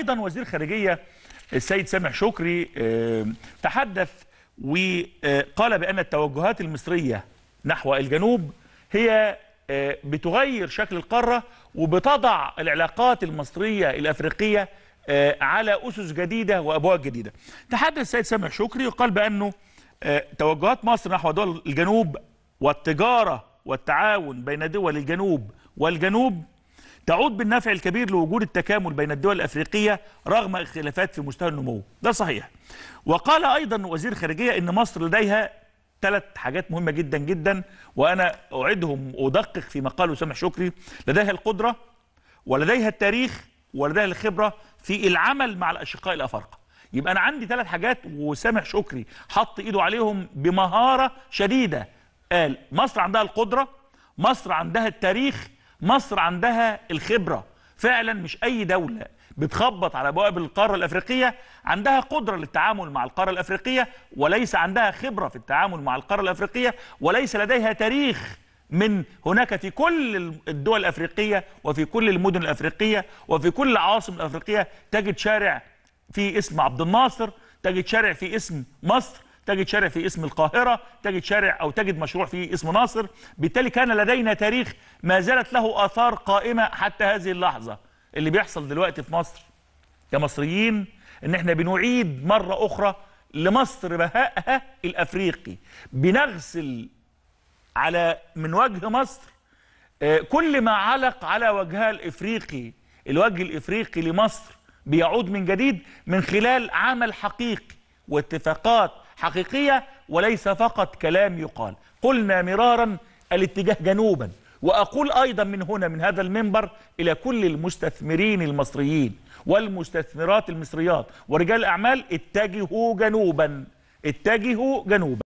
ايضا وزير خارجيه السيد سامح شكري تحدث وقال بان التوجهات المصريه نحو الجنوب هي آه، بتغير شكل القاره وبتضع العلاقات المصريه الافريقيه آه، على اسس جديده وابواب جديده. تحدث السيد سامح شكري وقال بانه آه، توجهات مصر نحو دول الجنوب والتجاره والتعاون بين دول الجنوب والجنوب تعود بالنفع الكبير لوجود التكامل بين الدول الأفريقية رغم اختلافات في مستوى النمو ده صحيح وقال أيضا وزير الخارجية أن مصر لديها ثلاث حاجات مهمة جدا جدا وأنا أعدهم وأدقق في مقاله سامح شكري لديها القدرة ولديها التاريخ ولديها الخبرة في العمل مع الأشقاء الأفارقة يبقى أنا عندي ثلاث حاجات وسامح شكري حط إيده عليهم بمهارة شديدة قال مصر عندها القدرة مصر عندها التاريخ مصر عندها الخبرة فعلا مش أي دولة بتخبط على بوابة القارة الأفريقية عندها قدرة للتعامل مع القارة الأفريقية وليس عندها خبرة في التعامل مع القارة الأفريقية وليس لديها تاريخ من هناك في كل الدول الأفريقية وفي كل المدن الأفريقية وفي كل العواصم الأفريقية تجد شارع في اسم عبد الناصر تجد شارع في اسم مصر تجد شارع في اسم القاهرة تجد شارع أو تجد مشروع في اسم ناصر بالتالي كان لدينا تاريخ ما زالت له آثار قائمة حتى هذه اللحظة اللي بيحصل دلوقتي في مصر كمصريين ان احنا بنعيد مرة أخرى لمصر بهائها الأفريقي بنغسل على من وجه مصر آه، كل ما علق على وجهها الإفريقي الوجه الإفريقي لمصر بيعود من جديد من خلال عمل حقيقي واتفاقات حقيقية وليس فقط كلام يقال قلنا مرارا الاتجاه جنوبا وأقول أيضا من هنا من هذا المنبر إلى كل المستثمرين المصريين والمستثمرات المصريات ورجال الأعمال اتجهوا جنوبا اتجهوا جنوبا